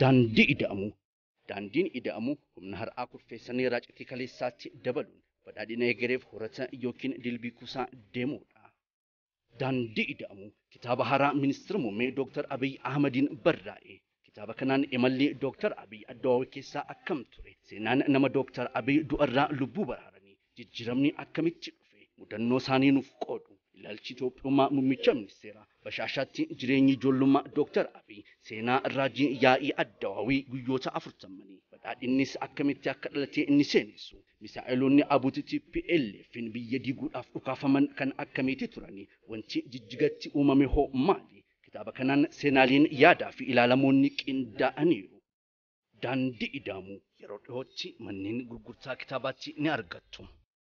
daandii ida'amu daandiin ida'amu humna har'aa kurfeessanii raacitii kaleessaatti dabaluun badhaadhina eegareef horata yookiin dilbii kuusaa deemuudha. Daandii ida'amu kitaaba haaraa ministira muummee Dooktar Abiy Ahmadiin barraa'e. Kitaaba kanaan imalli Dooktar Abiy Addawaawwee keessaa akkam ture. Seenaan nama Dooktar Abiy irraa lubbuu baraaranii jijjiiramni akkamitti dhufe mudannoo isaanii nuuf qoodu. Ilaalchi Itoophiyaa muummicha ministeera Bashaashaatti jireenyi ijoollummaa Dooktar abii seenaa raajii yaa'ii addawaawii guyyoota afurtamanii badhaadhinnis akkamitti akka dhalatee inni seenessu misaa'eloonni abuuti TPLF biyya diiguudhaaf dhukaafaman kan akkamitti turanii wanti jijjigatti uumame hoo maali? Kitaaba kanaan seenaaliin yaadaa fi ilaalamoonni qindaa'aniiru. daandii idaamu yeroo dhihootti manneen gurgurtaa kitaabaatti ni argattu.